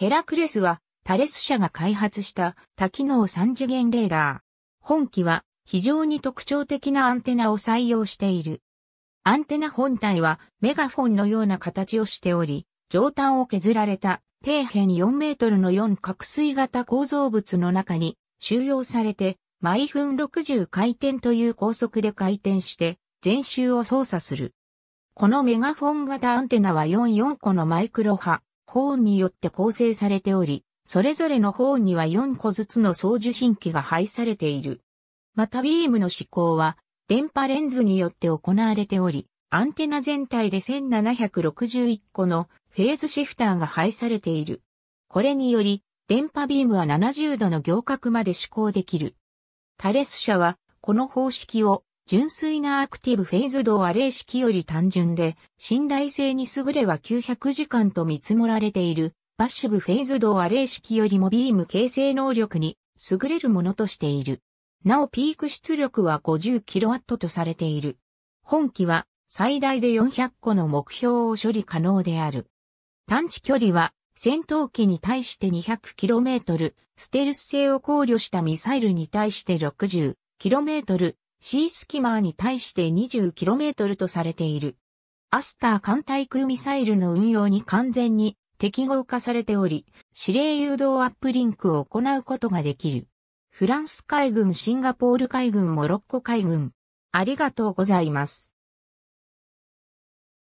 ヘラクレスはタレス社が開発した多機能3次元レーダー。本機は非常に特徴的なアンテナを採用している。アンテナ本体はメガフォンのような形をしており、上端を削られた底辺4メートルの4角錐型構造物の中に収容されて、毎分60回転という高速で回転して、全周を操作する。このメガフォン型アンテナは44個のマイクロ波、ホーンによって構成されており、それぞれのホーンには4個ずつの送受信機が配されている。またビームの指向は、電波レンズによって行われており、アンテナ全体で1761個のフェーズシフターが配されている。これにより、電波ビームは70度の行角まで指向できる。タレス社は、この方式を純粋なアクティブフェーズドアレー式より単純で、信頼性に優れは900時間と見積もられている、パッシブフェーズドアレー式よりもビーム形成能力に優れるものとしている。なおピーク出力は 50kW とされている。本機は最大で400個の目標を処理可能である。探知距離は戦闘機に対して 200km、ステルス性を考慮したミサイルに対して 60km、シースキマーに対して 20km とされている。アスター艦対空ミサイルの運用に完全に適合化されており、指令誘導アップリンクを行うことができる。フランス海軍、シンガポール海軍、モロッコ海軍。ありがとうございます。